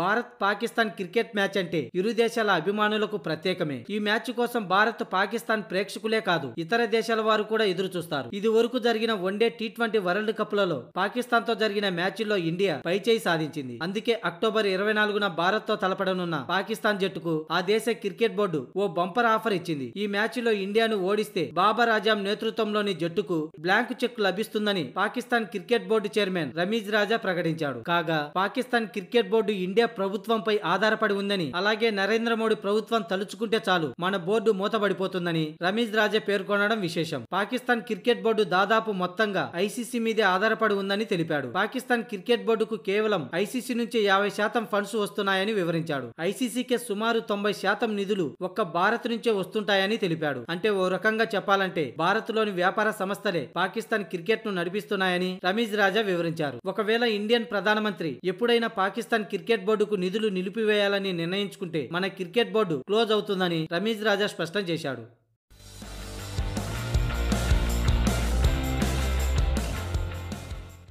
Bharat Pakistan cricket match అంటే ఇరు దేశాల అభిమానులకు ప్రత్యేకమే ఈ మ్యాచ్ కోసం భారత్ పాకిస్తాన్ ప్రేక్షకులే కాదు ఇతర దేశాల వారు కూడా ఎదురు చూస్తారు ఇది వరకు జరిగిన one day T twenty world cup లలో పాకిస్తాన్ తో జరిగిన మ్యాచ్ లో ఇండియా పైచేయి సాధించింది అందుకే అక్టోబర్ ఇరవై నాలుగున భారత్ తో తలపడనున్న పాకిస్తాన్ జట్టుకు ఆ దేశ క్రికెట్ బోర్డు ఓ బంపర్ ఆఫర్ ఇచ్చింది ఈ మ్యాచ్ లో ఇండియాను ఓడిస్తే బాబర్ ఆజాం నేతృత్వంలోని జట్టుకు బ్లాంక్ చెక్ లభిస్తుందని Pakistan cricket board chairman Rameez Raja ప్రకటించాడు కాగా Pakistan cricket board India India ప్రభుత్వంపై ఆధారపడి ఉందని అలాగే నరేంద్ర మోడీ ప్రభుత్వం తలుచుకుంటే చాలు మన బోర్డు మూతబడిపోతుందని రమేష్ రాజే పేర్కొనడం విశేషం పాకిస్తాన్ క్రికెట్ బోర్డు దాదాపు మొత్తంగా ఐసీసీ మీదే ఆధారపడి ఉందని తెలిపాడు పాకిస్తాన్ క్రికెట్ బోర్డుకు కేవలం ఐసీసీ నుంచి యాభై శాతం ఫండ్స్ వస్తున్నాయని వివరించాడు ఐసీసీకే సుమారు తొంభై శాతం నిధులు ఒక్క భారత్ నుంచే వస్తుంటాయని తెలిపాడు అంటే ఓ రకంగా చెప్పాలంటే భారత్ లోని వ్యాపార సంస్థలే పాకిస్తాన్ క్రికెట్ ను నడిపిస్తున్నాయని రమేష్ రాజా వివరించారు ఒకవేళ ఇండియన్ ప్రధానమంత్రి ఎప్పుడైనా పాకిస్తాన్ క్రికెట్ బోర్డుకు నిధులు నిలిపివేయాలని నిర్ణయించుకుంటే మన క్రికెట్ బోర్డు క్లోజ్ అవుతుందని రమేష్ రాజా స్పష్టం చేశాడు